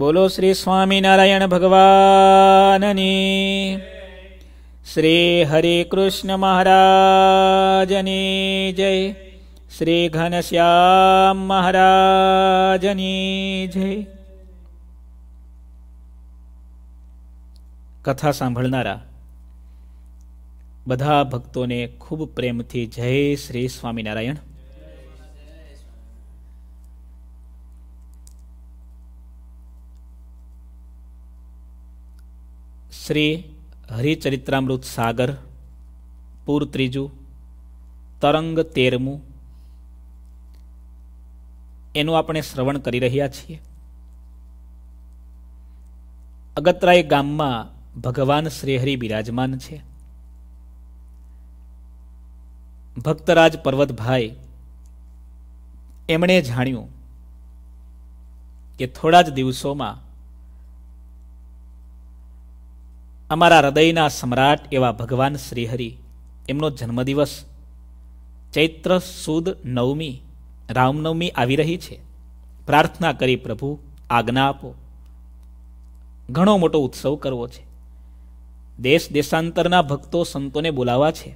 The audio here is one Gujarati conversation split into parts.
બોલો શ્રી સ્વામિનારાયણ ભગવાનની શ્રી હરે કૃષ્ણ મહારાજની જય શ્રી ઘનશ્યામ મહારાજની જય કથા સાંભળનારા બધા ભક્તોને ખૂબ પ્રેમથી જય શ્રી સ્વામિનારાયણ શ્રી હરિચરિત્રામૃત સાગર પૂર ત્રીજું તરંગ તેરમું એનું આપણે શ્રવણ કરી રહ્યા છીએ અગતરાય ગામમાં ભગવાન શ્રીહરિ બિરાજમાન છે ભક્તરાજ પર્વતભાઈ એમણે જાણ્યું કે થોડા જ દિવસોમાં અમારા હૃદયના સમ્રાટ એવા ભગવાન શ્રીહરિ એમનો જન્મદિવસ ચૈત્ર સુદ નવમી રામનવમી આવી રહી છે પ્રાર્થના કરી પ્રભુ આજ્ઞા આપો ઘણો મોટો ઉત્સવ કરવો છે દેશ દેશાંતરના ભક્તો સંતોને બોલાવા છે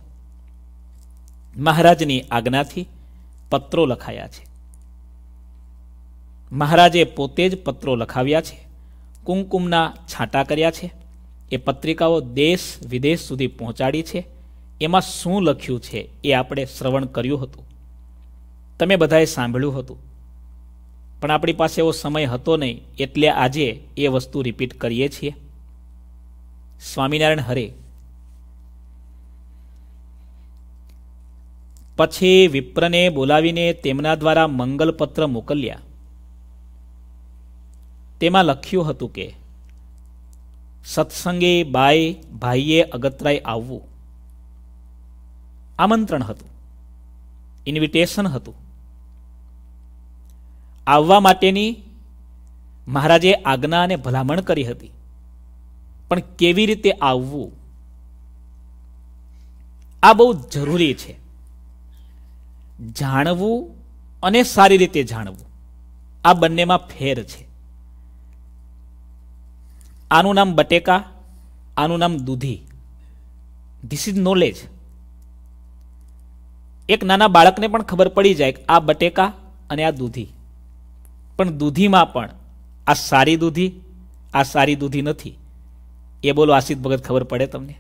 મહારાજની આજ્ઞાથી પત્રો લખાયા છે મહારાજે પોતે જ પત્રો લખાવ્યા છે કુમકુમના છાંટા કર્યા છે એ પત્રિકાઓ દેશ વિદેશ સુધી પહોંચાડી છે એમાં શું લખ્યું છે એ આપણે શ્રવણ કર્યું હતું તમે બધાએ સાંભળ્યું હતું પણ આપણી પાસે એવો સમય હતો નહીં એટલે આજે એ વસ્તુ રિપીટ કરીએ છીએ સ્વામિનારાયણ હરે પછી વિપ્રને બોલાવીને તેમના દ્વારા મંગલપત્ર મોકલ્યા તેમાં લખ્યું હતું કે સત્સંગે બાએ ભાઈએ અગતરાય આવવું આમંત્રણ હતું ઇન્વિટેશન હતું આવવા માટેની મહારાજે આજ્ઞા અને ભલામણ કરી હતી પણ કેવી રીતે આવવું આ બહુ જરૂરી છે જાણવું અને સારી રીતે જાણવું આ બંનેમાં ફેર છે આનું નામ બટેકા આનું નામ દૂધી ધીસ ઇઝ નોલેજ એક નાના બાળકને પણ ખબર પડી જાય કે આ બટેકા અને આ દૂધી પણ દૂધીમાં પણ આ સારી દૂધી આ સારી દૂધી નથી એ બોલો આશિત ભગત ખબર પડે તમને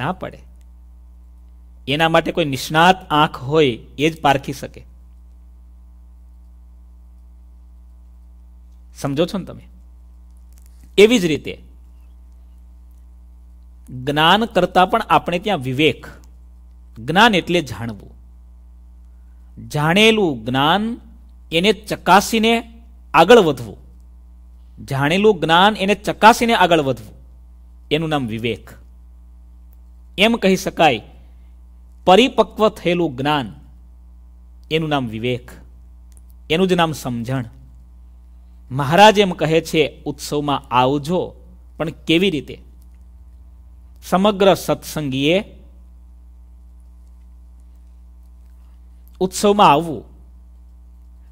ના પડે એના માટે કોઈ નિષ્ણાત આંખ હોય એ જ પારખી શકે સમજો છો ને તમે એવી જ રીતે જ્ઞાન કરતાં પણ આપણે ત્યાં વિવેક જ્ઞાન એટલે જાણવું જાણેલું જ્ઞાન એને ચકાસીને આગળ વધવું જાણેલું જ્ઞાન એને ચકાસીને આગળ વધવું એનું નામ વિવેક એમ કહી શકાય પરિપક્વ થયેલું જ્ઞાન એનું નામ વિવેક એનું જ નામ સમજણ મહારાજ એમ કહે છે ઉત્સવમાં આવજો પણ કેવી રીતે સમગ્ર સત્સંગીએ ઉત્સવમાં આવવું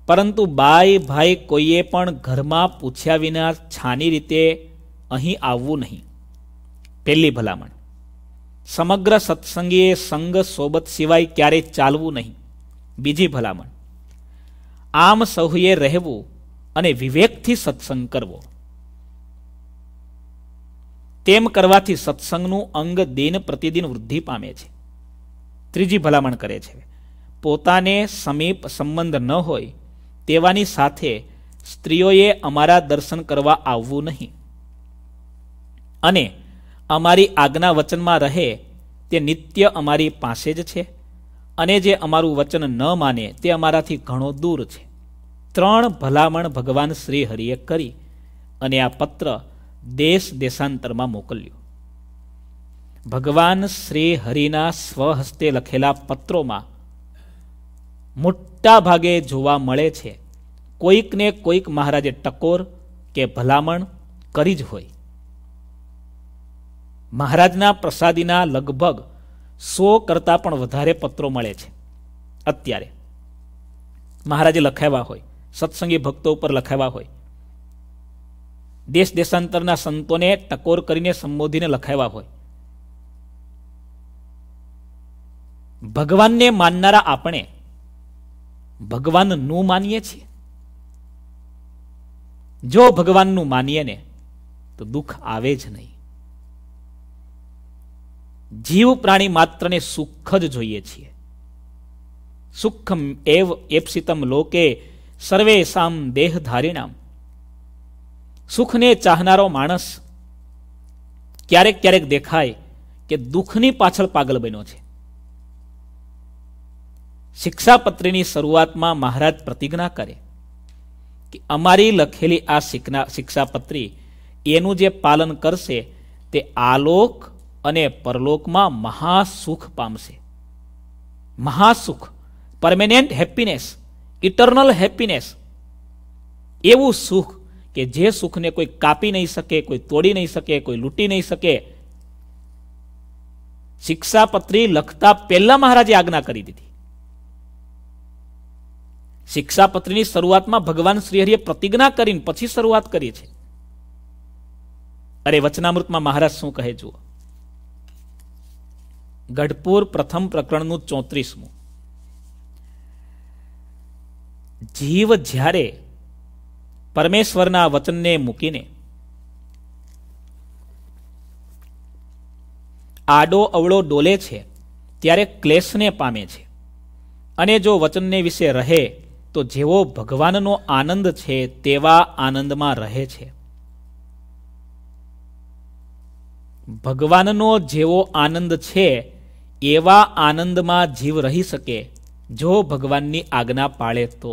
પરંતુ બાઈ ભાઈ કોઈએ પણ ઘરમાં પૂછ્યા વિના છાની રીતે અહીં આવવું નહીં પહેલી ભલામણ સમગ્ર સત્સંગીએ સંગ સોબત સિવાય ક્યારેય ચાલવું નહીં બીજી ભલામણ આમ સૌએ રહેવું અને વિવેકથી સત્સંગ કરવો તેમ કરવાથી સત્સંગનું અંગ દિન પ્રતિદિન વૃદ્ધિ પામે છે ત્રીજી ભલામણ કરે છે પોતાને સમીપ સંબંધ ન હોય તેવાની સાથે સ્ત્રીઓએ અમારા દર્શન કરવા આવવું નહીં અને અમારી આજ્ઞા વચનમાં રહે તે નિત્ય અમારી પાસે જ છે અને જે અમારું વચન ન માને તે અમારાથી ઘણો દૂર છે ત્રણ ભલામણ ભગવાન શ્રી હરિએ કરી અને આ પત્ર દેશ દેશાંતરમાં મોકલ્યો ભગવાન શ્રી હરિના સ્વહસ્તે લખેલા પત્રોમાં મોટા ભાગે જોવા મળે છે કોઈકને કોઈક મહારાજે ટકોર કે ભલામણ કરી જ હોય મહારાજના પ્રસાદીના લગભગ સો કરતાં પણ વધારે પત્રો મળે છે અત્યારે મહારાજે લખાવ્યા હોય સત્સંગી ભક્તો ઉપર લખાવ્યા હોય દેશ દેશાંતરના સંતોને ટકોર કરીને સંબોધીને લખાવ્યા હોય ભગવાનને માનનારા આપણે ભગવાનનું માનીએ છીએ જો ભગવાનનું માનીએ ને તો દુઃખ આવે જ નહીં જીવ પ્રાણી માત્રને સુખ જ જોઈએ છીએ સુખમ એવ એપ્સિતમ લોકે સર્વેશામ દેહ ધારીણામ સુખને ચાહનારો માણસ ક્યારેક ક્યારેક દેખાય કે દુઃખની પાછળ પાગલ બન્યો છે શિક્ષાપત્રીની શરૂઆતમાં મહારાજ પ્રતિજ્ઞા કરે કે અમારી લખેલી આ શિક્ષાપત્રી એનું જે પાલન કરશે તે આલોક અને પરલોકમાં મહાસુખ પામશે મહાસુખ પરમેનન્ટ હેપીનેસ ઇટરનલ હેપીનેસ એવું સુખ કે જે સુખને કોઈ કાપી નહીં શકે કોઈ તોડી નહીં શકે કોઈ લૂંટી નહીં શકે શિક્ષાપત્રી લખતા પહેલા મહારાજે આજ્ઞા કરી દીધી શિક્ષાપત્રીની શરૂઆતમાં ભગવાન શ્રીહરિએ પ્રતિજ્ઞા કરીને પછી શરૂઆત કરી છે અરે વચનામૃતમાં મહારાજ શું કહે જુઓ ગઢપુર પ્રથમ પ્રકરણનું ચોત્રીસમું જીવ જ્યારે પરમેશ્વરના વચનને મૂકીને આડો અવળો ડોલે છે ત્યારે ક્લેશને પામે છે અને જો વચનને વિશે રહે તો જેવો ભગવાનનો આનંદ છે તેવા આનંદમાં રહે છે ભગવાનનો જેવો આનંદ છે એવા આનંદમાં જીવ રહી શકે જો ભગવાનની આજ્ઞા પાળે તો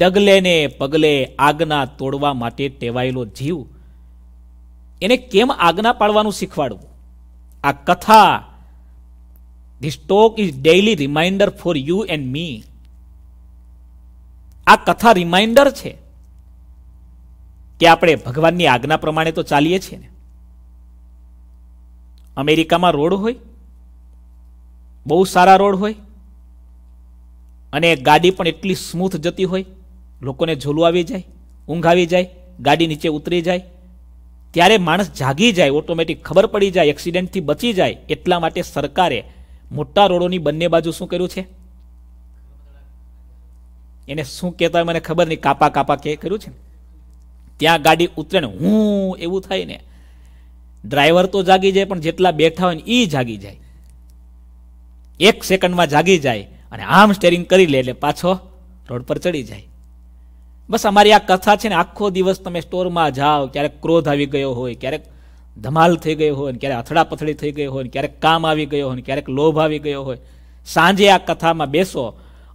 ડગલે ને પગલે આજ્ઞા તોડવા માટે ટેવાયેલો જીવ એને કેમ આજ્ઞા પાડવાનું શીખવાડવું આ કથા the stock is daily reminder for you and me આ કથા રિમાઇન્ડર છે કે આપણે ભગવાનની આજ્ઞા પ્રમાણે તો ચાલીએ છીએ ને અમેરિકામાં રોડ હોય બહુ સારા રોડ હોય અને ગાડી પણ એટલી સ્મૂથ જતી હોય લોકોને ઝોલું આવી જાય ઊંઘ આવી જાય ગાડી નીચે ઉતરી જાય ત્યારે માણસ જાગી જાય ઓટોમેટિક ખબર પડી જાય એક્સિડન્ટથી બચી જાય એટલા માટે સરકારે મોટા રોડોની બંને બાજુ શું કર્યું છે એને શું કહેતા હોય મને ખબર નહીં કાપા કાપા કે કર્યું છે ત્યાં ગાડી ઉતરે ને હું એવું થાય ને ડ્રાઈવર તો જાગી જાય પણ જેટલા બેઠા હોય ને એ જાગી જાય એક સેકન્ડમાં જાગી જાય અને આમ સ્ટેરિંગ કરી લે એટલે પાછો રોડ પર ચડી જાય બસ અમારી આ કથા છે ને આખો દિવસ તમે સ્ટોરમાં જાઓ ક્યારેક ક્રોધ આવી ગયો હોય ક્યારેક ધમાલ થઈ ગયો હોય ક્યારેક અથડાપથડી થઈ ગઈ હોય ક્યારેક કામ આવી ગયો હોય ક્યારેક લોભ આવી ગયો હોય સાંજે આ કથામાં બેસો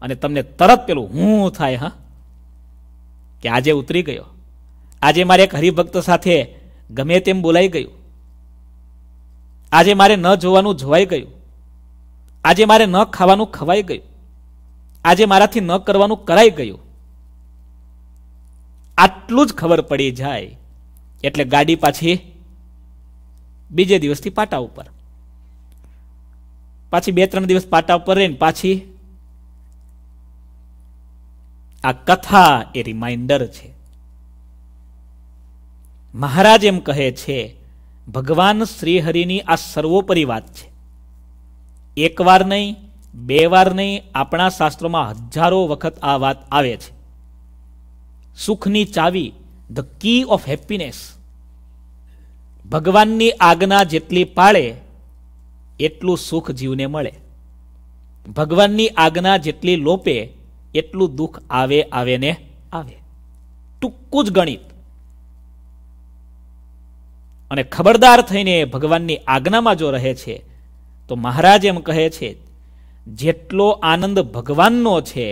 અને તમને તરત પેલું હું થાય હા કે આજે ઉતરી ગયો આજે મારે એક હરિભક્ત સાથે ગમે તેમ બોલાઈ ગયું આજે મારે ન જોવાનું જોવાઈ ગયું આજે મારે ન ખાવાનું ખવાઈ ગયું આજે મારાથી ન કરવાનું કરાઈ ગયું આટલું જ ખબર પડી જાય એટલે ગાડી પાછી બીજે દિવસથી પાટા ઉપર પાછી બે ત્રણ દિવસ પાટા ઉપર રહીને પાછી આ કથા એ રિમાઇન્ડર છે મહારાજ એમ કહે છે ભગવાન શ્રીહરિની આ સર્વોપરી વાત છે એકવાર નહીં બે વાર નહીં આપણા શાસ્ત્રોમાં હજારો વખત આ વાત આવે છે સુખની ચાવી ધ કી ઓફ હેપીનેસ ભગવાનની આજ્ઞા જેટલી પાળે એટલું સુખ જીવને મળે ભગવાનની આજ્ઞા જેટલી લોપે એટલું દુઃખ આવે આવે ને આવે ટૂંકું જ ગણિત અને ખબરદાર થઈને ભગવાનની આજ્ઞામાં જો રહે છે તો મહારાજ એમ કહે છે જેટલો આનંદ ભગવાનનો છે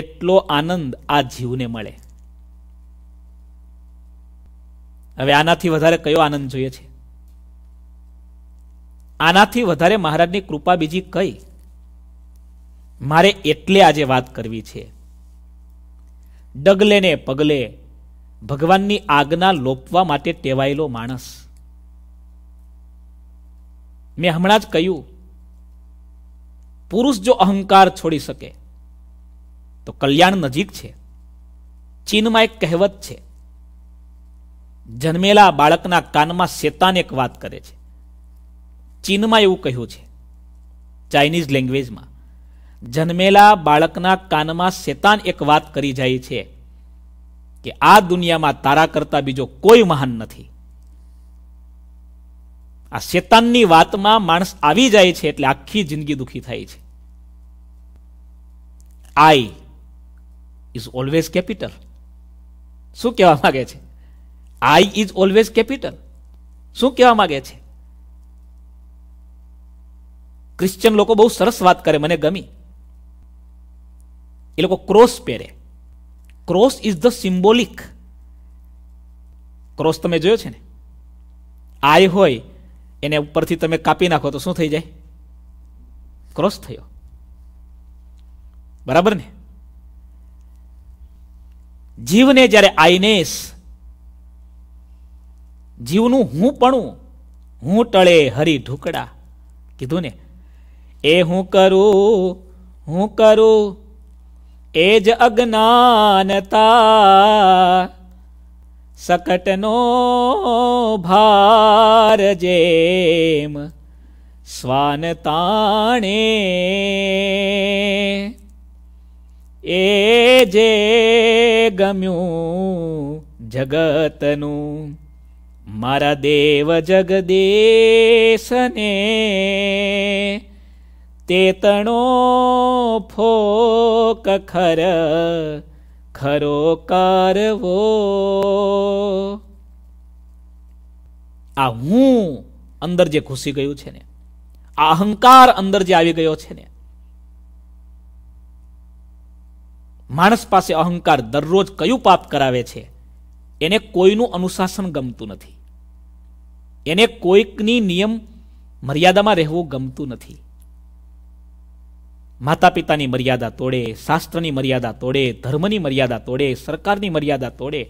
એટલો આનંદ આ જીવને મળે હવે આનાથી વધારે કયો આનંદ જોઈએ છે આનાથી વધારે મહારાજની કૃપા બીજી કઈ મારે એટલે આજે વાત કરવી છે ડગલે ને પગલે ભગવાનની આજ્ઞા લોપવા માટે ટેવાયેલો માણસ મેં હમણાં જ કહ્યું પુરુષ જો અહંકાર છોડી શકે તો કલ્યાણ નજીક છે ચીનમાં એક કહેવત છે જન્મેલા બાળકના કાનમાં શેતાન એક વાત કરે છે ચીનમાં એવું કહ્યું છે ચાઇનીઝ લેંગ્વેજમાં જન્મેલા બાળકના કાનમાં શેતાન એક વાત કરી જાય છે કે આ દુનિયામાં તારા કરતા બીજો કોઈ મહાન નથી આ શેતાનની વાતમાં માણસ આવી જાય છે એટલે આખી જિંદગી દુઃખી થાય છે આઈ ઇઝ ઓલવેઝ કેપિટલ શું કહેવા માગે છે આઈ ઇઝ ઓલવેઝ કેપિટલ શું કહેવા માગે છે ક્રિશ્ચિયન લોકો બહુ સરસ વાત કરે મને ગમી એ લોકો ક્રોસ પહેરે cross is the symbolic cross તમે જોયો છે ને આઈ હોય એને ઉપરથી તમે કાપી નાખો તો શું થઈ જાય ક્રોસ થયો બરાબર ને જીવને જ્યારે આઈનેસ જીવનું હું પણું હું ટળે હરી ઢુકડા કીધું ને એ હું કરું હું કરું એ જ અજ્ઞાનતા સકટનો ભાર જેમ સ્વાન તાણે એ જે ગમ્યું જગતનું મારા દેવ જગદેશને તેતણો તણો ફોક ખર ખરો કરવો આ હું અંદર જે ઘૂસી ગયું છે ને આ અહંકાર અંદર જે આવી ગયો છે ને માણસ પાસે અહંકાર દરરોજ કયું પાપ કરાવે છે એને કોઈનું અનુશાસન ગમતું નથી એને કોઈકની નિયમ મર્યાદામાં રહેવું ગમતું નથી માતા પિતાની મર્યાદા તોડે શાસ્ત્રની મર્યાદા તોડે ધર્મની મર્યાદા તોડે સરકારની મર્યાદા તોડે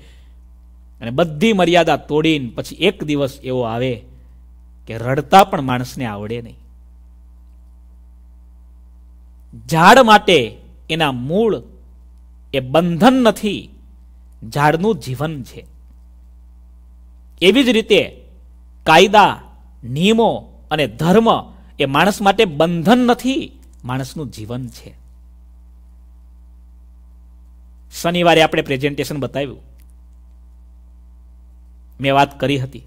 અને બધી મર્યાદા તોડીને પછી એક દિવસ એવો આવે કે રડતા પણ માણસને આવડે નહીં ઝાડ માટે એના મૂળ એ બંધન નથી ઝાડનું જીવન છે એવી જ રીતે કાયદા નિયમો અને ધર્મ એ માણસ માટે બંધન નથી માણસનું જીવન છે શનિવારે આપણે પ્રેઝન્ટેશન બતાવ્યું મેં વાત કરી હતી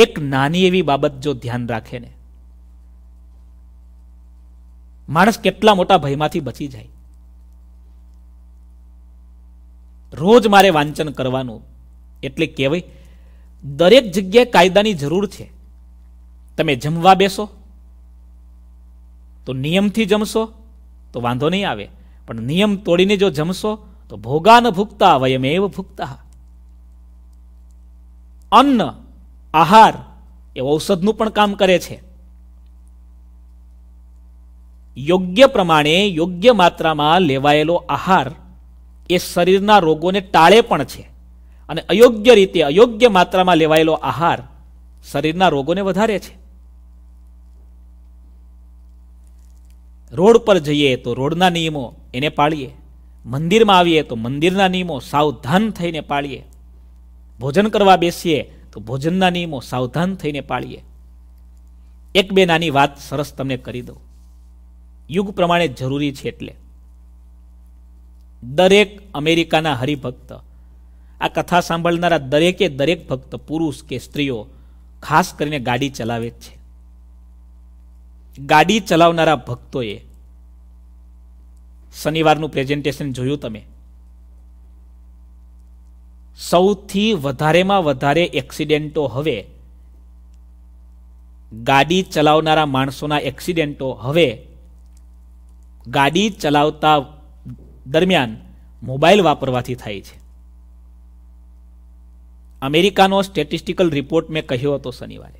એક નાની એવી બાબત જો ધ્યાન રાખે ને માણસ કેટલા મોટા ભયમાંથી બચી જાય રોજ મારે વાંચન કરવાનું એટલે કહેવાય દરેક જગ્યાએ કાયદાની જરૂર છે તમે જમવા બેસો તો નિયમથી જમશો તો વાંધો નહીં આવે પણ નિયમ તોડીને જો જમશો તો ભોગાન ભૂખતા વયમેવ ભૂખતા અન્ન આહાર એ ઔષધનું પણ કામ કરે છે યોગ્ય પ્રમાણે યોગ્ય માત્રામાં લેવાયેલો આહાર એ શરીરના રોગોને ટાળે પણ છે અને અયોગ્ય રીતે અયોગ્ય માત્રામાં લેવાયેલો આહાર શરીરના રોગોને વધારે છે રોડ પર જઈએ તો રોડના નિયમો એને પાળીએ મંદિરમાં આવીએ તો મંદિરના નિયમો સાવધાન થઈને પાળીએ ભોજન કરવા બેસીએ તો ભોજનના નિયમો સાવધાન થઈને પાળીએ એક બે નાની વાત સરસ તમને કરી દઉં યુગ પ્રમાણે જરૂરી છે એટલે દરેક અમેરિકાના હરિભક્ત આ કથા સાંભળનારા દરેકે દરેક ભક્ત પુરુષ કે સ્ત્રીઓ ખાસ કરીને ગાડી ચલાવે જ છે ગાડી ચલાવનારા ભક્તોએ શનિવારનું પ્રેઝન્ટેશન જોયું તમે સૌથી વધારેમાં વધારે એક્સિડેન્ટો હવે ગાડી ચલાવનારા માણસોના એક્સિડેન્ટો હવે ગાડી ચલાવતા દરમિયાન મોબાઈલ વાપરવાથી થાય છે અમેરિકાનો સ્ટેટિસ્ટિકલ રિપોર્ટ મેં કહ્યો હતો શનિવારે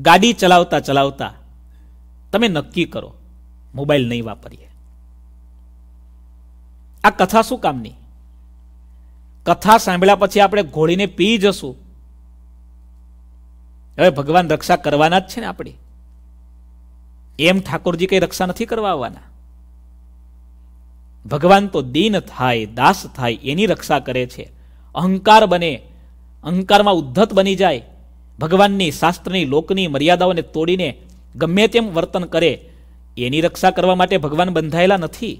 ગાડી ચલાવતા ચલાવતા તમે નક્કી કરો મોબાઈલ નહીં વાપરીએ આ કથા શું કામની કથા સાંભળ્યા પછી આપણે ઘોડીને પી જશું હવે ભગવાન રક્ષા કરવાના જ છે ને આપણી એમ ઠાકોરજી કંઈ રક્ષા નથી કરવા આવવાના ભગવાન તો દીન થાય દાસ થાય એની રક્ષા કરે છે અહંકાર બને અહંકારમાં ઉદ્ધત બની જાય ભગવાનની શાસ્ત્રની લોકની મર્યાદાઓને તોડીને ગમે તેમ વર્તન કરે એની રક્ષા કરવા માટે ભગવાન બંધાયેલા નથી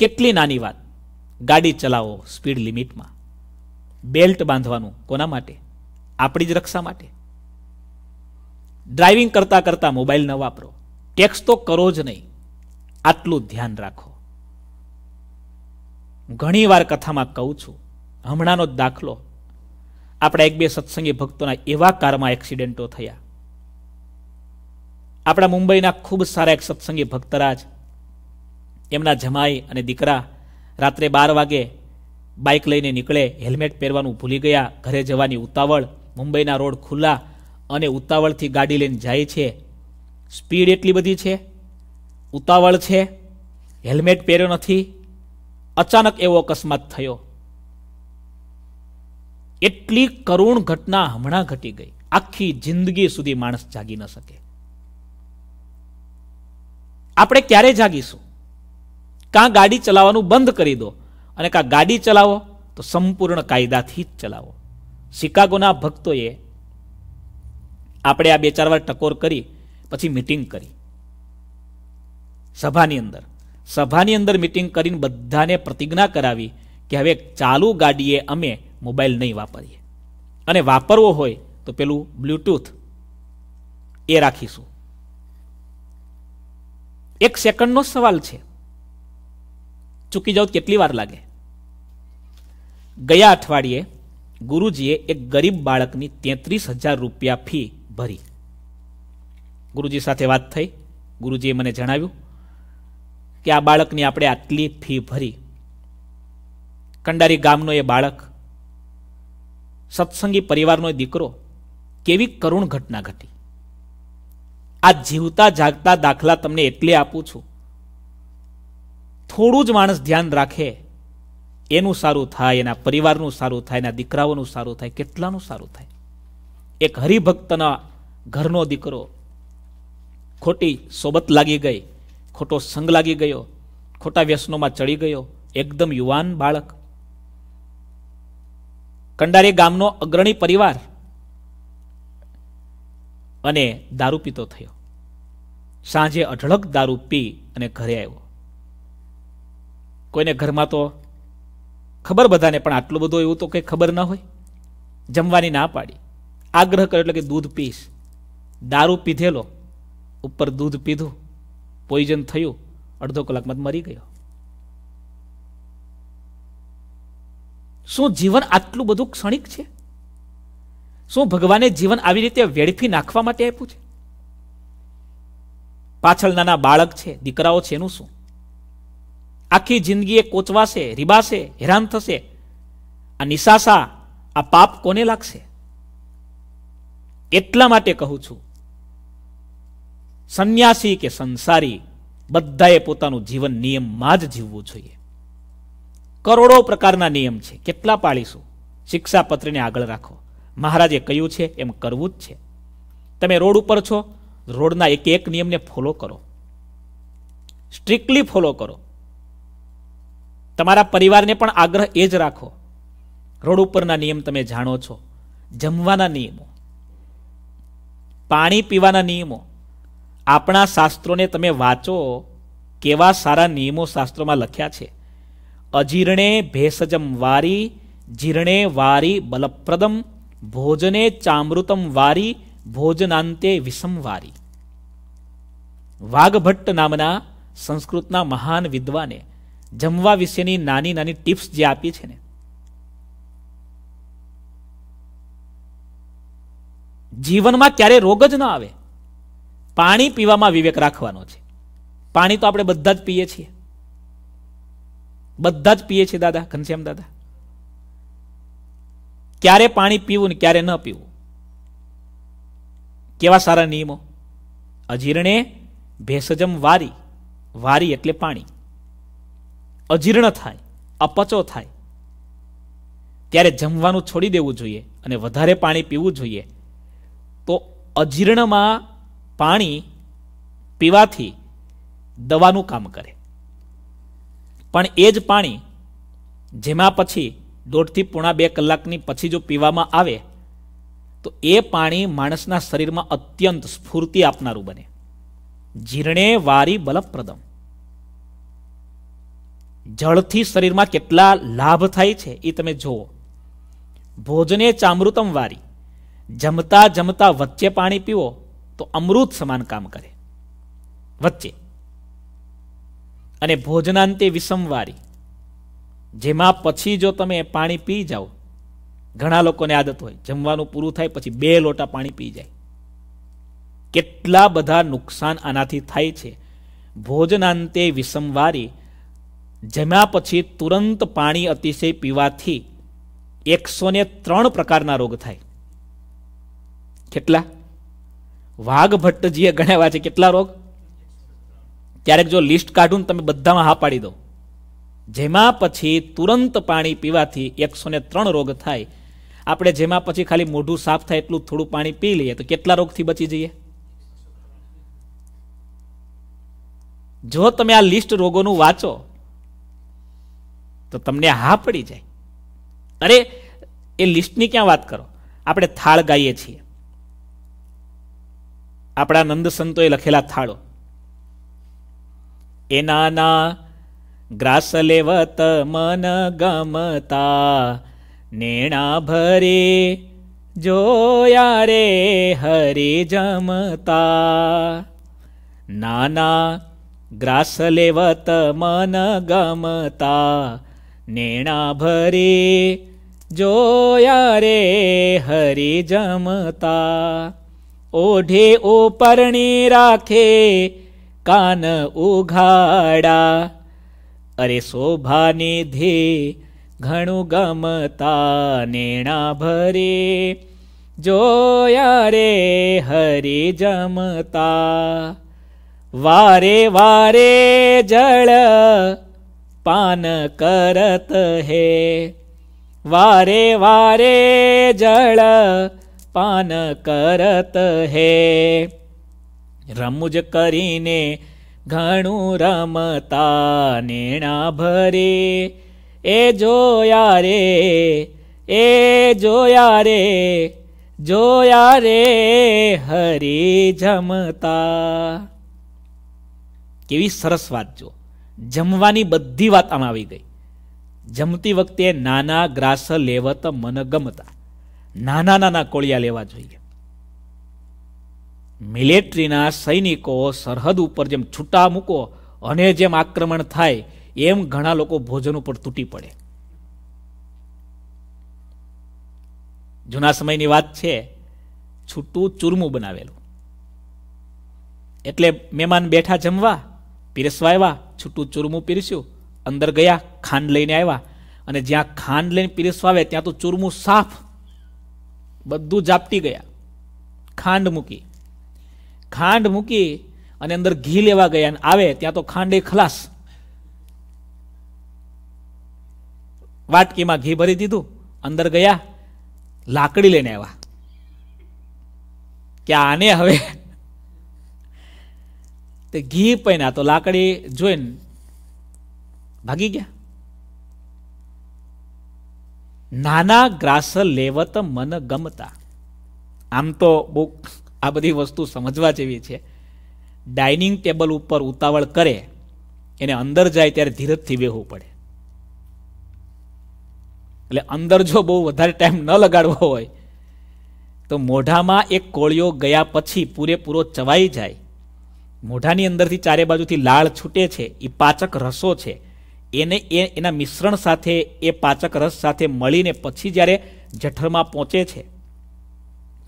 કેટલી નાની વાત ગાડી ચલાવો સ્પીડ લિમિટમાં બેલ્ટ બાંધવાનું કોના માટે આપણી જ રક્ષા માટે ડ્રાઇવિંગ કરતા કરતા મોબાઈલ ન વાપરો ટેક્સ તો કરો જ નહીં આટલું ધ્યાન રાખો ઘણીવાર કથામાં કહું છું હમણાંનો જ દાખલો આપણા એક બે સત્સંગી ભક્તોના એવા કારમાં એક્સિડન્ટો થયા આપણા મુંબઈના ખૂબ સારા એક સત્સંગી ભક્તરાજ એમના જમાઈ અને દીકરા રાત્રે બાર વાગે બાઇક લઈને નીકળે હેલ્મેટ પહેરવાનું ભૂલી ગયા ઘરે જવાની ઉતાવળ મુંબઈના રોડ ખુલ્લા અને ઉતાવળથી ગાડી લઈને જાય છે સ્પીડ એટલી બધી છે ઉતાવળ છે હેલ્મેટ પહેર્યો નથી અચાનક એવો અકસ્માત થયો એટલી કરુણ ઘટના હમણાં ઘટી ગઈ આખી જિંદગી સુધી માણસ જાગી ન શકે આપણે ક્યારે જાગીશું કાં ગાડી ચલાવવાનું બંધ કરી દો અને કાં ગાડી ચલાવો તો સંપૂર્ણ કાયદાથી જ ચલાવો શિકાગોના ભક્તોએ આપણે આ બે ચાર વાર ટકોર કરી પછી મિટિંગ કરી સભાની અંદર સભાની અંદર મિટિંગ કરીને બધાને પ્રતિજ્ઞા કરાવી કે હવે ચાલુ ગાડીએ અમે મોબાઈલ નહીં વાપરીએ અને વાપરવો હોય તો પેલું બ્લૂટૂથ એ રાખીશું એક સેકન્ડનો સવાલ છે ચૂકી જાઓ કેટલી વાર લાગે ગયા અઠવાડિયે ગુરુજીએ એક ગરીબ બાળકની તેત્રીસ હજાર રૂપિયા ફી ભરી ગુરુજી સાથે વાત થઈ ગુરુજીએ મને જણાવ્યું કે આ બાળકની આપણે આટલી ફી ભરી કંડારી ગામનો એ બાળક સત્સંગી પરિવારનો દીકરો કેવી કરુણ ઘટના ઘટી આ જીવતા જાગતા દાખલા તમને એટલે આપું છું થોડું જ માણસ ધ્યાન રાખે એનું સારું થાય એના પરિવારનું સારું થાય એના દીકરાઓનું સારું થાય કેટલાનું સારું થાય એક હરિભક્તના ઘરનો દીકરો ખોટી સોબત લાગી ગઈ ખોટો સંગ લાગી ગયો ખોટા વ્યસનોમાં ચડી ગયો એકદમ યુવાન બાળક કંડારી ગામનો અગ્રણી પરિવાર અને દારૂ પીતો થયો સાંજે અઢળક દારૂ પી અને ઘરે આવ્યો કોઈને ઘરમાં તો ખબર બધાને પણ આટલું બધું એવું તો કંઈ ખબર ના હોય જમવાની ના પાડી આગ્રહ કર્યો એટલે કે દૂધ પીશ દારૂ પીધેલો ઉપર દૂધ પીધું પોઈઝન થયું અડધો કલાકમાં મરી ગયો શું જીવન આટલું બધું ક્ષણિક છે શું ભગવાને જીવન આવી રીતે વેડફી નાખવા માટે આપ્યું છે પાછળ નાના બાળક છે દીકરાઓ છે એનું શું આખી જિંદગી એ કોચવાશે રીબાશે હેરાન થશે આ નિશાસા આ પાપ કોને લાગશે એટલા માટે કહું છું સંન્યાસી કે સંસારી બધાએ પોતાનું જીવન નિયમમાં જ જીવવું જોઈએ કરોડો પ્રકારના નિયમ છે કેટલા પાળીશું શિક્ષાપત્રને આગળ રાખો મહારાજે કહ્યું છે એમ કરવું જ છે તમે રોડ ઉપર છો રોડના એક એક નિયમને ફોલો કરો સ્ટ્રિક્ટલી ફોલો કરો તમારા પરિવારને પણ આગ્રહ એ જ રાખો રોડ ઉપરના નિયમ તમે જાણો છો જમવાના નિયમો પાણી પીવાના નિયમો આપણા શાસ્ત્રોને તમે વાંચો કેવા સારા નિયમો શાસ્ત્રોમાં લખ્યા છે અજીર્ણે ભેષજમ વારી જીર્ણે વારી બલપ્રદમ ભોજને ચામૃતમ વારી ભોજનાંતે વિષમ વારી વાઘભટ્ટ નામના સંસ્કૃતના મહાન વિદ્વાને જમવા વિશેની નાની નાની ટિપ્સ જે આપી છે ને જીવનમાં ક્યારે રોગ જ ન આવે પાણી પીવામાં વિવેક રાખવાનો છે પાણી તો આપણે બધા જ પીએ છીએ બધા જ પીએ છે દાદા ઘનશ્યામ દાદા ક્યારે પાણી પીવું ને ક્યારે ન પીવું કેવા સારા નિયમો અજીર્ણે ભેષજમ વારી વારી એટલે પાણી અજીર્ણ થાય અપચો થાય ત્યારે જમવાનું છોડી દેવું જોઈએ અને વધારે પાણી પીવું જોઈએ તો અજીર્ણમાં પાણી પીવાથી દવાનું કામ કરે પણ એ જ પાણી જેમાં પછી દોઢથી પોણા બે કલાકની પછી જો પીવામાં આવે તો એ પાણી માણસના શરીરમાં અત્યંત સ્ફૂર્તિ આપનારું બને જીર્ણે વારી બલપ્રદમ જળથી શરીરમાં કેટલા લાભ થાય છે એ તમે જુઓ ભોજને ચામૃતમ વારી જમતા જમતા વચ્ચે પાણી પીવો તો અમૃત સમાન કામ કરે વચ્ચે અને ભોજનાંતે વિષમવારી જેમાં પછી જો તમે પાણી પી જાઓ ઘણા લોકોને આદત હોય જમવાનું પૂરું થાય પછી બે લોટા પાણી પી જાય કેટલા બધા નુકસાન આનાથી થાય છે ભોજનાંતે વિષમવારી જમ્યા પછી તુરંત પાણી અતિશય પીવાથી એકસો ને ત્રણ પ્રકારના રોગ થાય કેટલા વાઘભટ્ટજીએ ગણાવ્યા છે કેટલા રોગ ક્યારેક જો લિસ્ટ કાઢું તમે બધામાં હા પાડી દો જેમાં પછી તુરંત પાણી પીવાથી એકસો ને ત્રણ રોગ થાય આપણે જેમાં પછી ખાલી મોઢું સાફ થાય એટલું થોડું પાણી પી લઈએ તો કેટલા રોગથી બચી જઈએ જો તમે આ લિસ્ટ રોગોનું વાંચો તો તમને હા પડી જાય અરે એ લિસ્ટની ક્યાં વાત કરો આપણે થાળ ગાઈએ છીએ આપણા નંદ સંતોએ લખેલા થાળો એ નાના ગ્રાસ લેવત મન ગમતા નેણા ભરે જોયા રે હરી જમતા નાના ગ્રાસ લેવત મન ગમતા નેણા ભરે જોયા રે હરી જમતા ઓઢે ઉપરણી રાખે કાન ઉઘાડા અરે શોભાને ધે ઘણું ગમતા નેણા ભરે જોયા રે હરે જમતા વારે વારે જળ પાન કરત હે વારે વારે જળ પાન કરત હે રમુજ કરીને ઘણું રમતા નેણા ભરે એ જોયા રે એ જોયા રે જોયા રે હરી જમતા કેવી સરસ વાત જો જમવાની બધી વાત આમાં આવી ગઈ જમતી વખતે નાના ગ્રાસ લેવત મન ગમતા નાના નાના કોળિયા લેવા જોઈએ મિલેટરીના સૈનિકો સરહદ ઉપર જેમ છૂટા મૂકો અને જેમ આક્રમણ થાય એમ ઘણા લોકો ભોજન ઉપર તૂટી પડે જૂના સમયની વાત છે છૂટું ચૂરમું બનાવેલું એટલે મહેમાન બેઠા જમવા પીરસવા આવ્યા છૂટું ચૂરમું પીરસ્યું અંદર ગયા ખાંડ લઈને આવ્યા અને જ્યાં ખાંડ લઈને પીરસવા આવે ત્યાં તો ચૂરમું સાફ બધું જાપટી ગયા ખાંડ મૂકી ખાંડ મૂકી અને અંદર ઘી લેવા ગયા આવે ત્યાં તો ખાંડ એ ખલાસ વાટકીમાં ઘી ભરી દીધું અંદર ગયા લાકડી લઈને આવ્યા કે આને હવે તે ઘી પહેના તો લાકડી જોઈને ભાગી ગયા નાના ગ્રાસ લેવત મન ગમતા આમ તો બહુ આ બધી વસ્તુ સમજવા જેવી છે ડાઇનિંગ ટેબલ ઉપર ઉતાવળ કરે એને અંદર જાય ત્યારે ધીરજથી વેહવું પડે એટલે અંદર જો બહુ વધારે ટાઈમ ન લગાડવો હોય તો મોઢામાં એક કોળિયો ગયા પછી પૂરેપૂરો ચવાઈ જાય મોઢાની અંદરથી ચારે બાજુથી લાળ છૂટે છે એ પાચક રસો છે એને એ એના મિશ્રણ સાથે એ પાચક રસ સાથે મળીને પછી જ્યારે જઠરમાં પહોંચે છે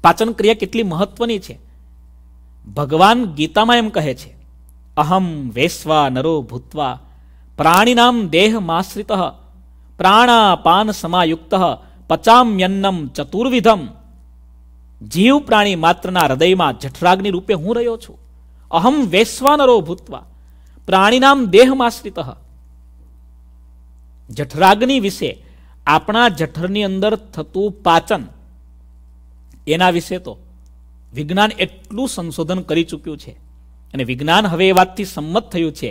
પાચન ક્રિયા કેટલી મહત્વની છે ભગવાન ગીતામાં એમ કહે છે અહમ વેશ્વા નરો ભૂતવા પ્રાણીનામ દેહમાશ્રિત પ્રાણાપાન સમાયુક્ત પચામ્યન્નમ ચતુર્વિધમ જીવ પ્રાણી માત્રના હૃદયમાં જઠરાગ્નિ રૂપે હું રહ્યો છું અહમ વેશ્વાનરો ભૂતવા પ્રાણીનામ દેહમાશ્રિત જઠરાગ્નિ વિશે આપણા જઠરની અંદર થતું પાચન એના વિશે તો વિજ્ઞાન એટલું સંશોધન કરી ચૂક્યું છે અને વિજ્ઞાન હવે એ વાતથી સંમત થયું છે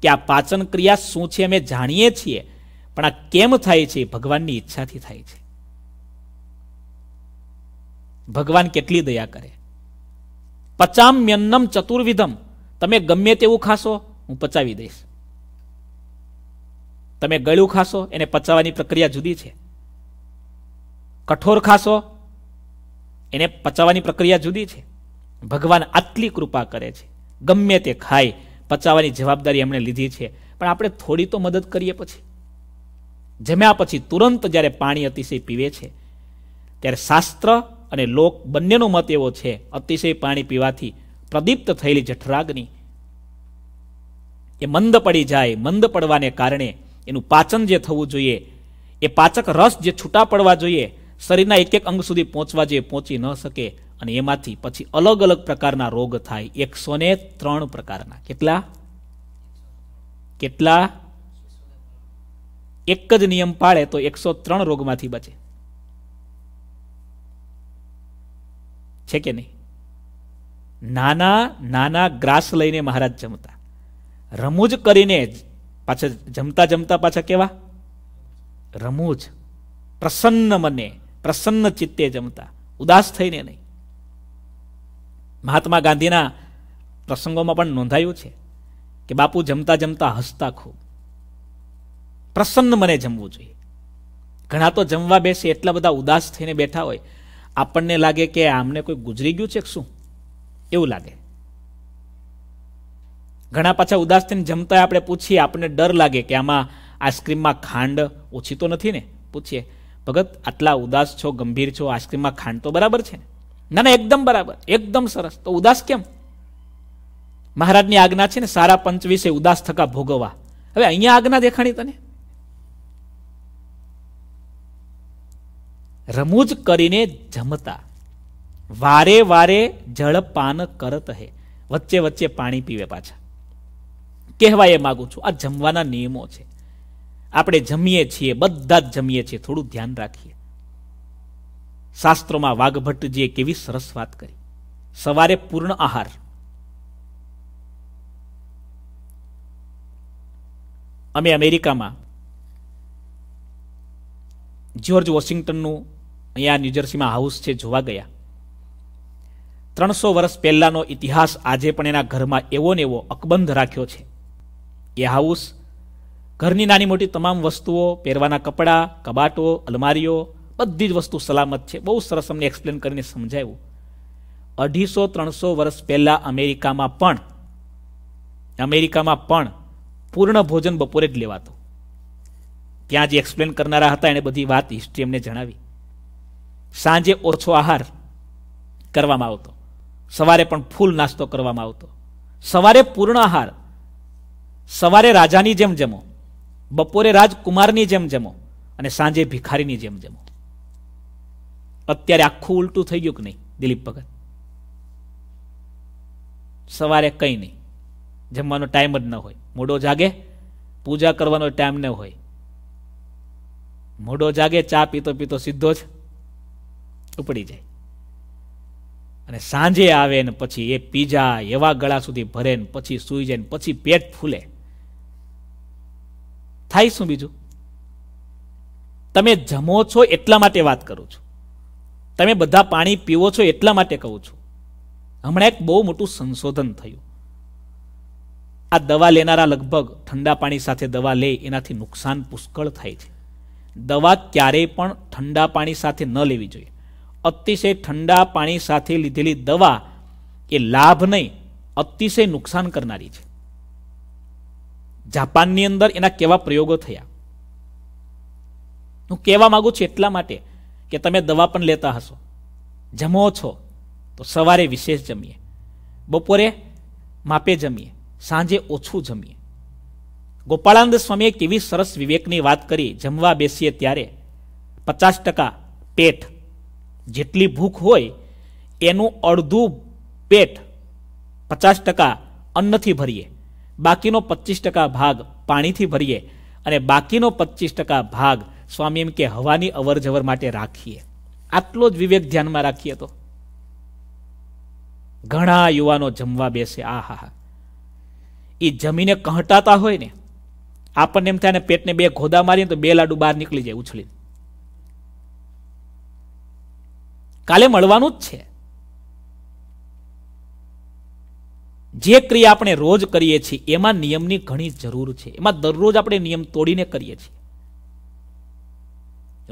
કે આ પાચન ક્રિયા શું છે અમે જાણીએ છીએ પણ આ કેમ થાય છે ભગવાનની ઈચ્છાથી થાય છે ભગવાન કેટલી દયા કરે પચામ મ્યન્નમ ચતુર્વિધમ તમે ગમે તેવું ખાશો હું પચાવી દઈશ તમે ગળ્યું ખાશો એને પચાવવાની પ્રક્રિયા જુદી છે કઠોર ખાશો એને પચાવવાની પ્રક્રિયા જુદી છે ભગવાન આટલી કૃપા કરે છે ગમે તે ખાય પચાવવાની જવાબદારી એમણે લીધી છે પણ આપણે થોડી તો મદદ કરીએ પછી જમ્યા પછી તુરંત જ્યારે પાણી અતિશય પીવે છે ત્યારે શાસ્ત્ર અને લોક બંનેનો મત એવો છે અતિશય પાણી પીવાથી પ્રદીપ્ત થયેલી જઠરાગ્નિ એ મંદ પડી જાય મંદ પડવાને કારણે એનું પાચન જે થવું જોઈએ એ પાચક રસ જે છૂટા પડવા જોઈએ શરીરના એક એક અંગ સુધી પહોંચવા જે પહોંચી ન શકે અને એમાંથી પછી અલગ અલગ પ્રકારના રોગ થાય એકસો ને ત્રણ પ્રકારના કેટલા કેટલા એક જ નિયમ પાળે તો એકસો ત્રણ રોગમાંથી બચે છે કે નહીં નાના નાના ગ્રાસ લઈને મહારાજ જમતા રમૂજ કરીને પાછા જમતા જમતા પાછા કેવા રમૂજ પ્રસન્ન મને પ્રસન્ન ચિત્તે જમતા ઉદાસ થઈને નહીં મહાત્મા ગાંધીના પ્રસંગોમાં પણ નોંધાયું છે કે બાપુ જમતા જમતા હસતા ખૂબ પ્રસન્ન મને જમવું જોઈએ ઘણા તો જમવા બેસે એટલા બધા ઉદાસ થઈને બેઠા હોય આપણને લાગે કે આમને કોઈ ગુજરી ગયું છે કે શું એવું લાગે ઘણા પાછા ઉદાસ થઈને જમતા આપણે પૂછીએ આપણને ડર લાગે કે આમાં આઈસ્ક્રીમમાં ખાંડ ઓછી તો નથી ને પૂછીએ ભગત આટલા ઉદાસ છો ગંભીર છો આઈસ્ક્રીમમાં ખાંડ તો બરાબર છે ને ના ના એકદમ બરાબર એકદમ સરસ તો ઉદાસ કેમ મહારાજની આજ્ઞા છે ને સારા પંચ વિશે ઉદાસ થકા ભોગવવા હવે અહીંયા આજ્ઞા દેખાણી તને રમૂજ કરીને જમતા વારે વારે જળપાન કરત હે વચ્ચે વચ્ચે પાણી પીવે પાછા કહેવા એ માગું છું આ જમવાના નિયમો છે આપણે જમીએ છીએ બધા જ જમીએ છીએ થોડું ધ્યાન રાખીએ શાસ્ત્રોમાં વાઘભટ્ટજીએ કેવી સરસ વાત કરી સવારે પૂર્ણ આહાર અમે અમેરિકામાં જ્યોર્જ વોશિંગ્ટનનું અહીંયા ન્યૂજર્સીમાં હાઉસ છે જોવા ગયા ત્રણસો વર્ષ પહેલાંનો ઇતિહાસ આજે પણ એના ઘરમાં એવો ને એવો અકબંધ રાખ્યો છે એ હાઉસ ઘરની નાની મોટી તમામ વસ્તુઓ પહેરવાના કપડાં કબાટો અલમારીઓ બધી જ વસ્તુ સલામત છે બહુ સરસ અમને એક્સપ્લેન કરીને સમજાવ્યું અઢીસો ત્રણસો વર્ષ પહેલાં અમેરિકામાં પણ અમેરિકામાં પણ પૂર્ણ ભોજન બપોરે જ લેવાતું ત્યાં જે એક્સપ્લેન કરનારા હતા એણે બધી વાત હિસ્ટ્રી એમને જણાવી સાંજે ઓછો આહાર કરવામાં આવતો સવારે પણ ફૂલ નાસ્તો કરવામાં આવતો સવારે પૂર્ણ આહાર સવારે રાજાની જેમ જમો બપોરે રાજકુમારની જેમ જમો અને સાંજે ભિખારીની જેમ જમો અત્યારે આખું ઉલટું થઈ ગયું કે નહીં દિલીપ ભગત સવારે કંઈ નહીં જમવાનો ટાઈમ જ ન હોય મોડો જાગે પૂજા કરવાનો ટાઈમ ન હોય મોડો જાગે ચા પીતો પીતો સીધો જ ઉપડી જાય અને સાંજે આવે ને પછી એ પીઝા એવા ગળા સુધી ભરે ને પછી સુઈ જાય ને પછી પેટ ફૂલે થાય શું બીજું તમે જમો છો એટલા માટે વાત કરું છું તમે બધા પાણી પીવો છો એટલા માટે કહું છું હમણાં એક બહુ મોટું સંશોધન થયું આ દવા લેનારા લગભગ ઠંડા પાણી સાથે દવા લે એનાથી નુકસાન પુષ્કળ થાય છે દવા ક્યારેય પણ ઠંડા પાણી સાથે ન લેવી જોઈએ અતિશય ઠંડા પાણી સાથે લીધેલી દવા એ લાભ નહીં અતિશય નુકસાન કરનારી છે જાપાનની અંદર એના કેવા પ્રયોગો થયા હું કહેવા માગું છું એટલા માટે કે તમે દવા પણ લેતા હશો જમો છો તો સવારે વિશેષ જમીએ બપોરે માપે જમીએ સાંજે ઓછું જમીએ ગોપાળાનંદ સ્વામીએ કેવી સરસ વિવેકની વાત કરી જમવા બેસીએ ત્યારે પચાસ ટકા પેટ જેટલી ભૂખ હોય એનું અડધું પેટ પચાસ ટકા અન્નથી ભરીએ બાકીનો પચીસ ટકા ભાગ પાણીથી ભરીએ અને બાકીનો પચીસ ટકા ભાગ સ્વામી એમ કે હવાની અવરજવર માટે રાખીએ આટલો જ વિવેક ધ્યાનમાં રાખીએ તો ઘણા યુવાનો જમવા બેસે આ હા હા એ જમીને કહટાતા હોય ને આપણને એમ થાય ને પેટને બે ખોદા મારીને તો બે લાડુ બહાર નીકળી જાય ઉછળી કાલે મળવાનું જ છે જે ક્રિયા આપણે રોજ કરીએ છીએ એમાં નિયમની ઘણી જરૂર છે એમાં દરરોજ આપણે નિયમ તોડીને કરીએ છીએ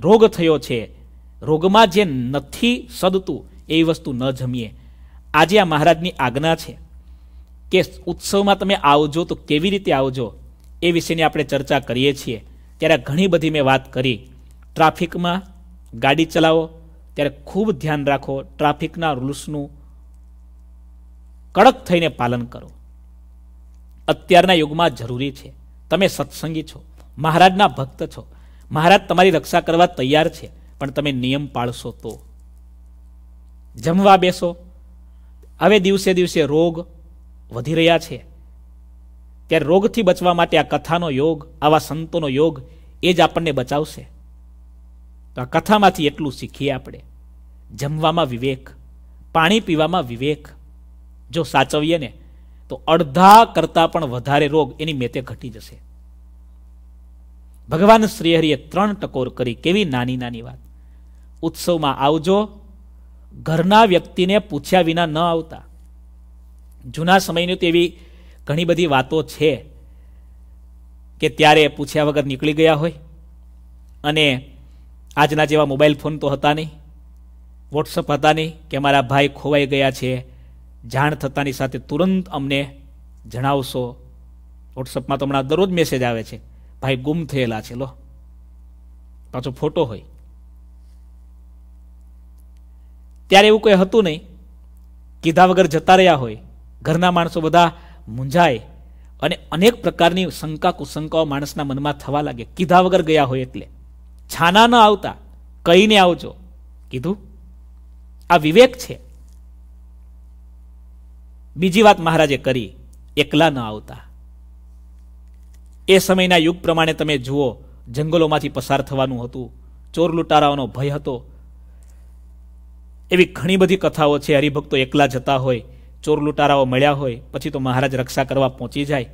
રોગ થયો છે રોગમાં જે નથી સદતું એવી વસ્તુ ન જમીએ આજે આ મહારાજની આજ્ઞા છે કે ઉત્સવમાં તમે આવજો તો કેવી રીતે આવજો એ વિશેની આપણે ચર્ચા કરીએ છીએ ત્યારે ઘણી બધી મેં વાત કરી ટ્રાફિકમાં ગાડી ચલાવો ત્યારે ખૂબ ધ્યાન રાખો ટ્રાફિકના રૂલ્સનું કડક થઈને પાલન કરો અત્યારના યુગમાં જરૂરી છે તમે સત્સંગી છો મહારાજના ભક્ત છો મહારાજ તમારી રક્ષા કરવા તૈયાર છે પણ તમે નિયમ પાળશો તો જમવા બેસો હવે દિવસે દિવસે રોગ વધી રહ્યા છે ત્યારે રોગથી બચવા માટે આ કથાનો યોગ આવા સંતોનો યોગ એ જ આપણને બચાવશે તો આ કથામાંથી એટલું શીખીએ આપણે જમવામાં વિવેક પાણી પીવામાં વિવેક જો સાચવીએ ને તો અડધા કરતાં પણ વધારે રોગ એની મેતે ઘટી જશે ભગવાન શ્રીહરિએ ત્રણ ટકોર કરી કેવી નાની નાની વાત ઉત્સવમાં આવજો ઘરના વ્યક્તિને પૂછ્યા વિના ન આવતા જૂના સમયની તેવી ઘણી બધી વાતો છે કે ત્યારે પૂછ્યા વગર નીકળી ગયા હોય અને આજના જેવા મોબાઈલ ફોન તો હતા નહીં વોટ્સઅપ હતા નહીં કે મારા ભાઈ ખોવાઈ ગયા છે જાણ થતાની સાથે તુરંત અમને જણાવશો વોટ્સઅપમાં તો હમણાં દરરોજ મેસેજ આવે છે ભાઈ ગુમ થયેલા છે લો પાછો ફોટો હોય ત્યારે એવું કોઈ હતું નહીં કીધા વગર જતા રહ્યા હોય ઘરના માણસો બધા મૂંઝાય અને અનેક પ્રકારની શંકા કુશંકાઓ માણસના મનમાં થવા લાગે કીધા વગર ગયા હોય એટલે છાના ન આવતા કહીને આવજો કીધું આ વિવેક છે બીજી વાત મહારાજે કરી એકલા ન આવતા એ સમયના યુગ પ્રમાણે તમે જુઓ જંગલોમાંથી પસાર થવાનું હતું ચોર લૂંટારાઓનો ભય હતો એવી ઘણી બધી કથાઓ છે હરિભક્તો એકલા જતા હોય ચોર લૂંટારાઓ મળ્યા હોય પછી તો મહારાજ રક્ષા કરવા પહોંચી જાય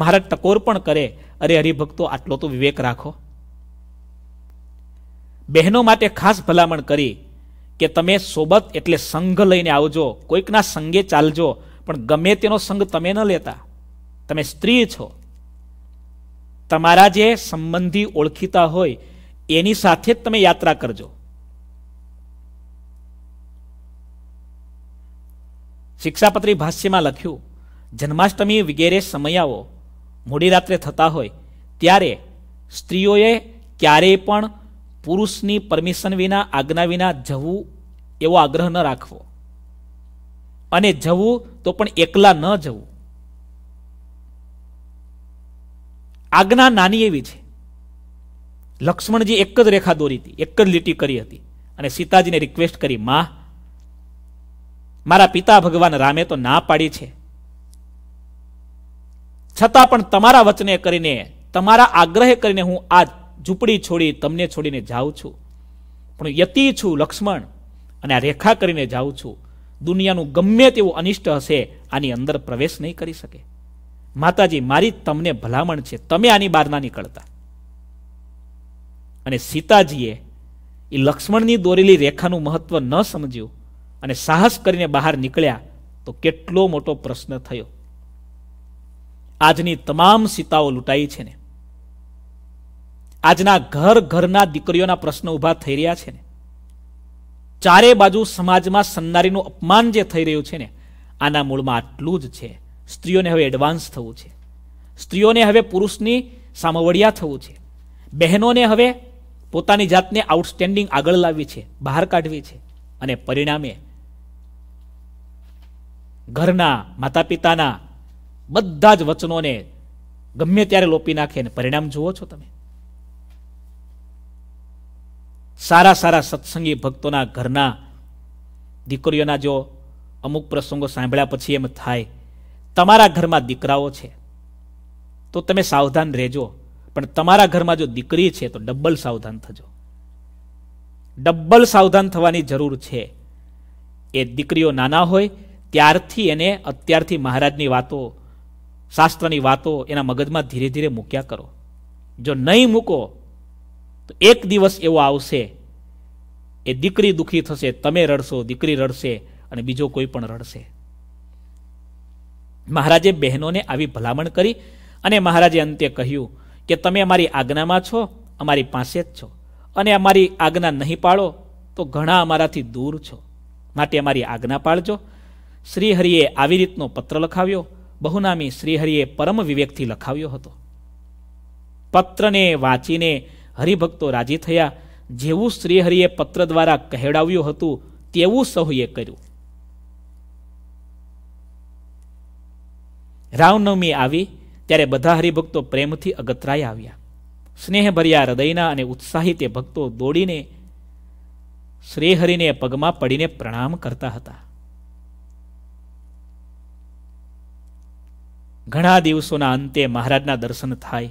મહારાજ ટકોર પણ કરે અરે હરિભક્તો આટલો તો વિવેક રાખો બહેનો માટે ખાસ ભલામણ કરી કે તમે સોબત એટલે સંઘ લઈને આવજો કોઈકના સંગે ચાલજો પણ ગમે તેનો સંગ તમે ન લેતા તમે સ્ત્રી છો તમારા જે સંબંધી ઓળખીતા હોય એની સાથે જ તમે યાત્રા કરજો શિક્ષાપત્રી ભાષ્યમાં લખ્યું જન્માષ્ટમી વગેરે સમયાઓ મોડી રાત્રે થતા હોય ત્યારે સ્ત્રીઓએ ક્યારેય પણ પુરુષની પરમિશન વિના આજ્ઞા વિના જવું એવો આગ્રહ ન રાખવો અને જવું તો પણ એકલા ન જવું આજ્ઞા નાની એવી છે લક્ષ્મણજી એક જ રેખા દોરી હતી એક જ લીટી કરી હતી અને સીતાજીને રિક્વેસ્ટ કરી માં મારા પિતા ભગવાન રામે તો ના પાડી છે છતાં પણ તમારા વચને કરીને તમારા આગ્રહે કરીને હું આ ઝૂંપડી છોડી તમને છોડીને જાઉં છું પણ યતી છું લક્ષ્મણ અને આ રેખા કરીને જાઉં છું દુનિયાનું ગમે તેવું અનિષ્ટ હશે આની અંદર પ્રવેશ નહીં કરી શકે માતાજી મારી તમને ભલામણ છે તમે આની બહાર ના નીકળતા અને સીતાજીએ એ લક્ષ્મણની દોરેલી રેખાનું મહત્વ ન સમજ્યું અને સાહસ કરીને બહાર નીકળ્યા તો કેટલો મોટો પ્રશ્ન થયો આજની તમામ સીતાઓ લૂંટાઈ છે ને આજના ઘર ઘરના દીકરીઓના પ્રશ્નો ઊભા થઈ રહ્યા છે ને ચારે બાજુ સમાજમાં સન્નારીનું અપમાન જે થઈ રહ્યું છે ને આના મૂળમાં આટલું જ છે સ્ત્રીઓને હવે એડવાન્સ થવું છે સ્ત્રીઓને હવે પુરુષની સામવડિયા થવું છે બહેનોને હવે પોતાની જાતને આઉટસ્ટેન્ડિંગ આગળ લાવવી છે બહાર કાઢવી છે અને પરિણામે ઘરના માતા પિતાના બધા જ વચનોને ગમે ત્યારે લોપી નાખે અને પરિણામ જુઓ છો તમે સારા સારા સત્સંગી ભક્તોના ઘરના દીકરીઓના જો અમુક પ્રસંગો સાંભળ્યા પછી એમ થાય તમારા ઘરમાં દીકરાઓ છે તો તમે સાવધાન રહેજો પણ તમારા ઘરમાં જો દીકરી છે તો ડબલ સાવધાન થજો ડબલ સાવધાન થવાની જરૂર છે એ દીકરીઓ નાના હોય ત્યારથી એને અત્યારથી મહારાજની વાતો શાસ્ત્રની વાતો એના મગજમાં ધીરે ધીરે મૂક્યા કરો જો નહીં મૂકો એક દિવસ એવો આવશે એ દીકરી દુઃખી થશે તમે રડશો દીકરી રડશે અને બીજો કોઈ પણ રડશે મહારાજે બહેનોને આવી ભલામણ કરી અને મહારાજે અંતે કહ્યું કે તમે અમારી આજ્ઞામાં છો અમારી પાસે જ છો અને અમારી આજ્ઞા નહીં પાળો તો ઘણા અમારાથી દૂર છો માટે અમારી આજ્ઞા પાળજો શ્રીહરિએ આવી રીતનો પત્ર લખાવ્યો બહુનામી શ્રીહરિએ પરમ વિવેકથી લખાવ્યો હતો પત્રને વાંચીને હરિભક્તો રાજી થયા જેવું શ્રીહરિએ પત્ર દ્વારા કહેડાવ્યું હતું તેવું સહુએ કર્યું રામનવમી આવી ત્યારે બધા હરિભક્તો પ્રેમથી અગતરાય આવ્યા સ્નેહભર્યા હૃદયના અને ઉત્સાહિત ભક્તો દોડીને શ્રીહરિને પગમાં પડીને પ્રણામ કરતા હતા ઘણા દિવસોના અંતે મહારાજના દર્શન થાય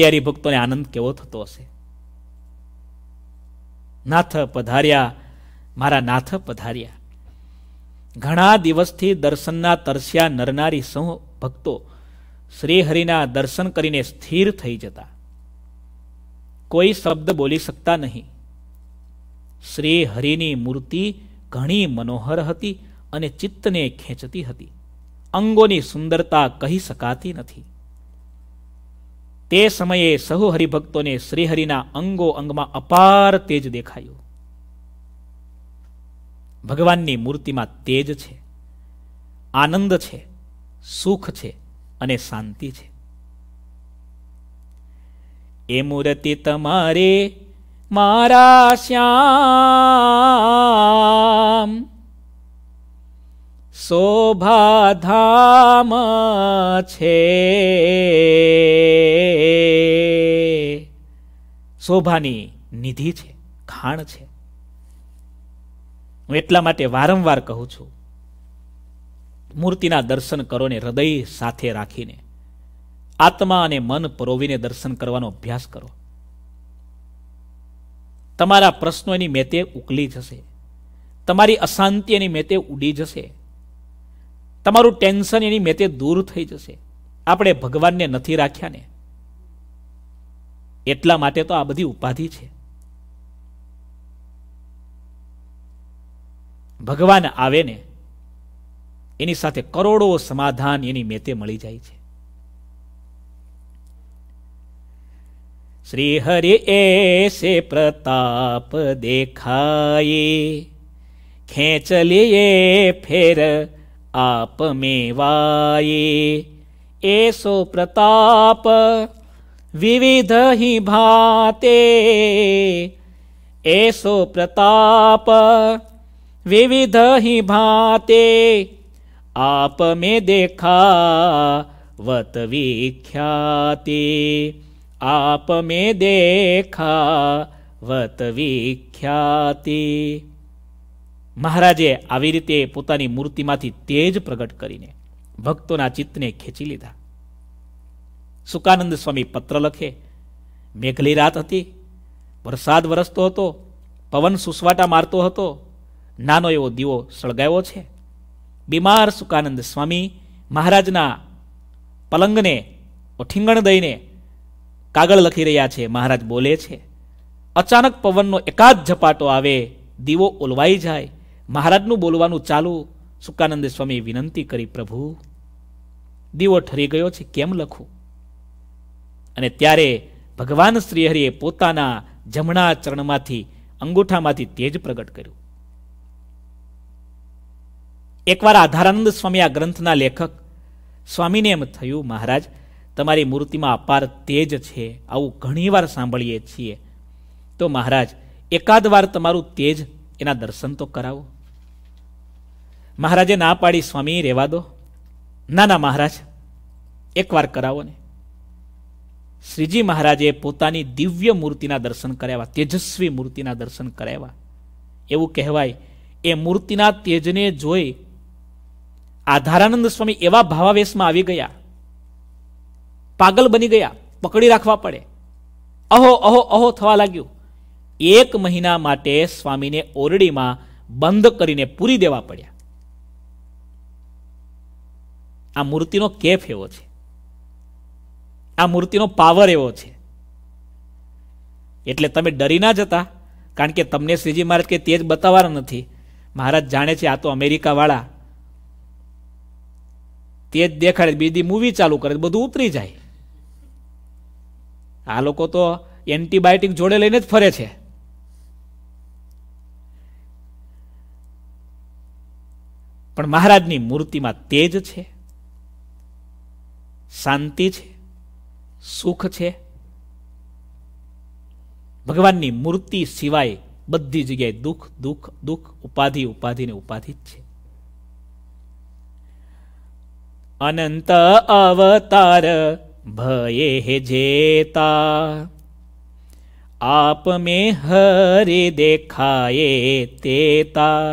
એ હરિભક્તોને આનંદ કેવો થતો હશે નાથ પધાર્યા મારા નાથ પધાર્યા ઘણા દિવસથી દર્શનના તરસ્યા નરનારી સૌ ભક્તો શ્રીહરિના દર્શન કરીને સ્થિર થઈ જતા કોઈ શબ્દ બોલી શકતા નહીં શ્રીહરિની મૂર્તિ ઘણી મનોહર હતી અને ચિત્તને ખેંચતી હતી અંગોની સુંદરતા કહી શકાતી નથી તે સમયે સહુ હરિભક્તોને શ્રીહરિના અંગો અંગમાં અપાર તેજ દેખાયું ભગવાનની મૂર્તિમાં તેજ છે આનંદ છે સુખ છે અને શાંતિ છે એ મૂર્તિ તમારે મારા શ્યામ શોભાધામ છે શોભાની નિધિ છે ખાણ છે હું એટલા માટે વારંવાર કહું છું મૂર્તિના દર્શન કરો ને હૃદય સાથે રાખીને આત્મા અને મન પરોવીને દર્શન કરવાનો અભ્યાસ કરો તમારા પ્રશ્નોની મેતે ઉકલી જશે તમારી અશાંતિ એની મેતે ઉડી જશે તમારું ટેન્શન એની મેતે દૂર થઈ જશે આપણે ભગવાનને નથી રાખ્યા ને એટલા માટે તો આ બધી ઉપાધિ છે ભગવાન આવે ને એની સાથે કરોડો સમાધાન એની મેતે મળી જાય છે શ્રી હરિ એસે પ્રતાપ દેખાય ખેંચલીએ ફેર आप में वाये एसो प्रताप विविध ही भाते ऐसो प्रताप विविध ही भाते आप में देखा वत विख्याति आप में देखा वत विख्याति મહારાજે આવી રીતે પોતાની મૂર્તિમાંથી તેજ પ્રગટ કરીને ભક્તોના ચિત્તને ખેંચી લીધા સુકાનંદ સ્વામી પત્ર લખે મેઘલી રાત હતી વરસાદ વરસતો હતો પવન સુસવાટા મારતો હતો નાનો એવો દીવો સળગાવ્યો છે બીમાર સુકાનંદ સ્વામી મહારાજના પલંગને ઓઠીંગણ દઈને કાગળ લખી રહ્યા છે મહારાજ બોલે છે અચાનક પવનનો એકાદ ઝપાટો આવે દીવો ઓલવાઈ જાય મહારાજનું બોલવાનું ચાલુ સુકાનંદ સ્વામી વિનંતી કરી પ્રભુ દીવો ઠરી ગયો છે કેમ લખું અને ત્યારે ભગવાન શ્રીહરિએ પોતાના જમણા ચરણમાંથી અંગૂઠામાંથી તેજ પ્રગટ કર્યું એકવાર આધારાનંદ સ્વામી આ ગ્રંથના લેખક સ્વામીને એમ થયું મહારાજ તમારી મૂર્તિમાં અપાર તેજ છે આવું ઘણીવાર સાંભળીએ છીએ તો મહારાજ એકાદ વાર તમારું તેજ એના દર્શન તો કરાવો મહારાજે ના પાડી સ્વામી રહેવા દો ના ના મહારાજ એકવાર કરાવો ને શ્રીજી મહારાજે પોતાની દિવ્ય મૂર્તિના દર્શન કરાવ્યા તેજસ્વી મૂર્તિના દર્શન કરાવ્યા એવું કહેવાય એ મૂર્તિના તેજને જોઈ આધારાનંદ સ્વામી એવા ભાવાવેશમાં આવી ગયા પાગલ બની ગયા પકડી રાખવા પડે અહો અહો અહો થવા લાગ્યું એક મહિના માટે સ્વામીને ઓરડીમાં બંધ કરીને પૂરી દેવા પડ્યા આ મૂર્તિનો કેફ એવો છે આ મૂર્તિનો પાવર એવો છે એટલે તમે ડરી ના જતા કારણ કે તમને શ્રીજી મહારાજ કે તેજ બતાવવાના નથી મહારાજ જાણે છે આ તો અમેરિકાવાળા તેજ દેખાડે બીજી મૂવી ચાલુ કરે બધું ઉતરી જાય આ લોકો તો એન્ટીબાયોટિક જોડે લઈને જ ફરે છે પણ મહારાજની મૂર્તિમાં તેજ છે શાંતિ છે સુખ છે ભગવાનની મૂર્તિ સિવાય બધી જગ્યાએ દુઃખ દુઃખ દુઃખ ઉપાધિ ઉપાધિ ને ઉપાધિ જ છે અનંત અવતાર ભયે હે જેતા આપ મે હરે દેખાયે તેતા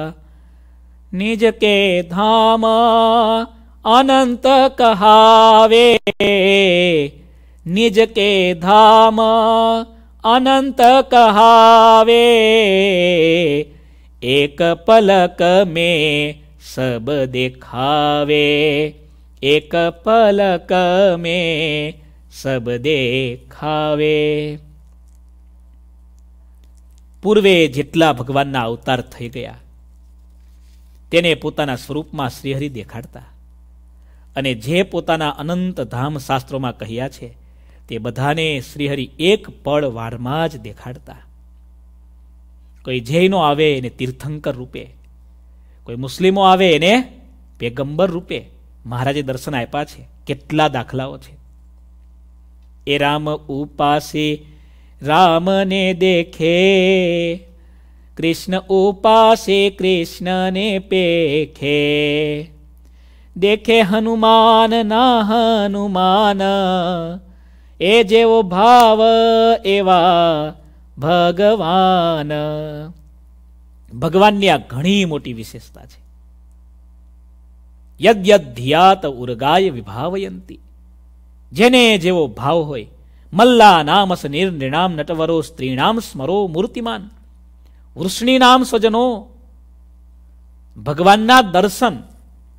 નિજ કે ધામા અનંત કહાવે નિજ કે ધામ અનંત કહાવે એક પલક મે સબ દેખાવે એક પલક મે સબ દેખાવે પૂર્વે જેટલા ભગવાનના અવતાર થઈ ગયા તેને પોતાના સ્વરૂપમાં શ્રીહરિ દેખાડતા અને જે પોતાના અનંત ધામ શાસ્ત્રોમાં કહ્યા છે તે બધાને શ્રીહરિ એક પળ વારમાં જ દેખાડતા કોઈ જૈનો આવે એને તીર્થંકર રૂપે કોઈ મુસ્લિમો આવે એને પેગંબર રૂપે મહારાજે દર્શન આપ્યા છે કેટલા દાખલાઓ છે એ રામ ઉપાસે રામને દેખે કૃષ્ણ ઉપાસે કૃષ્ણને પેખે દેખે હનુમાન ના હનુમાન એ જેવો ભાવ એવા ભગવાન ભગવાનની આ ઘણી મોટી વિશેષતા છે યદ ધ્યાત ઉર્ગાય વિભાવયંતી જેને જેવો ભાવ હોય મલ્લા નામસ નિર્નિણામ નટવરો સ્ત્રીણામ સ્મરો મૂર્તિમાન વૃષ્ણી નામ સ્વજનો ભગવાનના દર્શન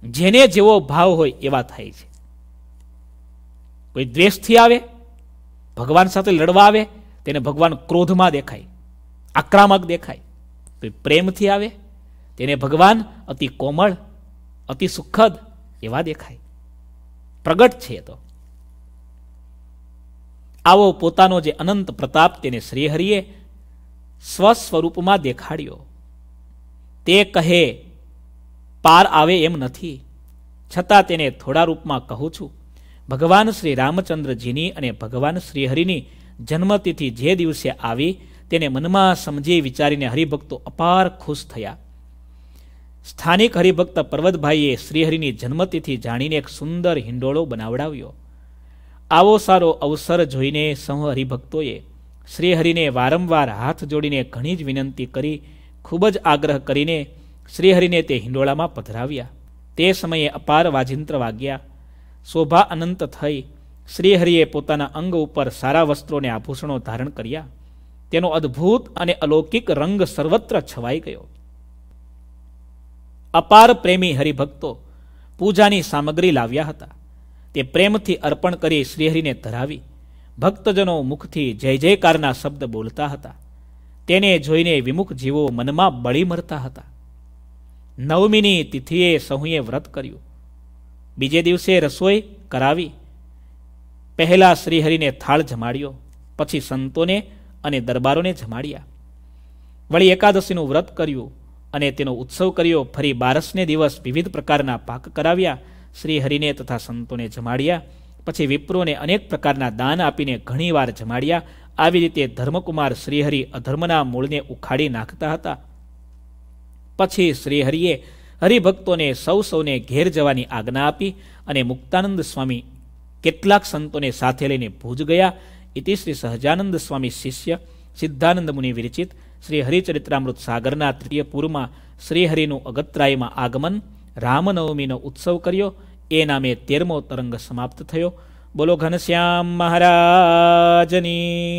જેને જેવો ભાવ હોય એવા થાય છે કોઈ દ્વેષથી આવે ભગવાન સાથે લડવા આવે તેને ભગવાન ક્રોધમાં દેખાય આક્રમક દેખાય કોઈ પ્રેમથી આવે તેને ભગવાન અતિ કોમળ અતિ સુખદ એવા દેખાય પ્રગટ છે તો આવો પોતાનો જે અનંત પ્રતાપ તેને શ્રીહરિએ સ્વસ્વરૂપમાં દેખાડ્યો તે કહે પાર આવે એમ નથી છતાં તેને થોડા રૂપમાં કહું છું ભગવાન શ્રી રામચંદ્રજીની અને ભગવાન શ્રીહરિની જન્મતિથિ જે દિવસે આવી તેને મનમાં સમજી વિચારીને હરિભક્તો અપાર ખુશ થયા સ્થાનિક હરિભક્ત પર્વતભાઈએ શ્રીહરિની જન્મતિથિ જાણીને એક સુંદર હિંડોળો બનાવડાવ્યો આવો સારો અવસર જોઈને સૌ હરિભક્તોએ શ્રીહરિને વારંવાર હાથ જોડીને ઘણી જ વિનંતી કરી ખૂબ જ આગ્રહ કરીને શ્રીહરિને તે હિંડોળામાં પધરાવ્યા તે સમયે અપાર વાજિંત્ર વાગ્યા શોભા અનંત થઈ શ્રીહરિએ પોતાના અંગ ઉપર સારા વસ્ત્રોને આભૂષણો ધારણ કર્યા તેનો અદ્ભુત અને અલૌકિક રંગ સર્વત્ર છવાઈ ગયો અપાર પ્રેમી હરિભક્તો પૂજાની સામગ્રી લાવ્યા હતા તે પ્રેમથી અર્પણ કરી શ્રીહરિને ધરાવી ભક્તજનો મુખથી જય જયકારના શબ્દ બોલતા હતા તેને જોઈને વિમુખ જીવો મનમાં બળી મરતા હતા નવમીની તિથિએ સહુએ વ્રત કર્યું બીજે દિવસે રસોઈ કરાવી પહેલાં શ્રીહરિને થાળ જમાડ્યો પછી સંતોને અને દરબારોને જમાડ્યા વળી એકાદશીનું વ્રત કર્યું અને તેનો ઉત્સવ કર્યો ફરી બારસને દિવસ વિવિધ પ્રકારના પાક કરાવ્યા શ્રીહરિને તથા સંતોને જમાડ્યા પછી વિપ્રોને અનેક પ્રકારના દાન આપીને ઘણીવાર જમાડ્યા આવી રીતે ધર્મકુમાર શ્રીહરિ અધર્મના મૂળને ઉખાડી નાખતા હતા પછી શ્રીહરિએ હરિભક્તોને સૌ સૌને ઘેર જવાની આજ્ઞા આપી અને મુક્તાનંદ સ્વામી કેટલાક સંતોને સાથે લઈને ભુજ ગયા ઇતિ શ્રી સહજાનંદ સ્વામી શિષ્ય સિદ્ધાનંદ મુનિ વિરચિત શ્રી હરિચરિત્રામૃત સાગરના તૃતીય પૂરમાં શ્રીહરિનું અગત્રાયમાં આગમન રામનવમીનો ઉત્સવ કર્યો એ નામે તેરમો તરંગ સમાપ્ત થયો બોલો ઘનશ્યામ મહારાજની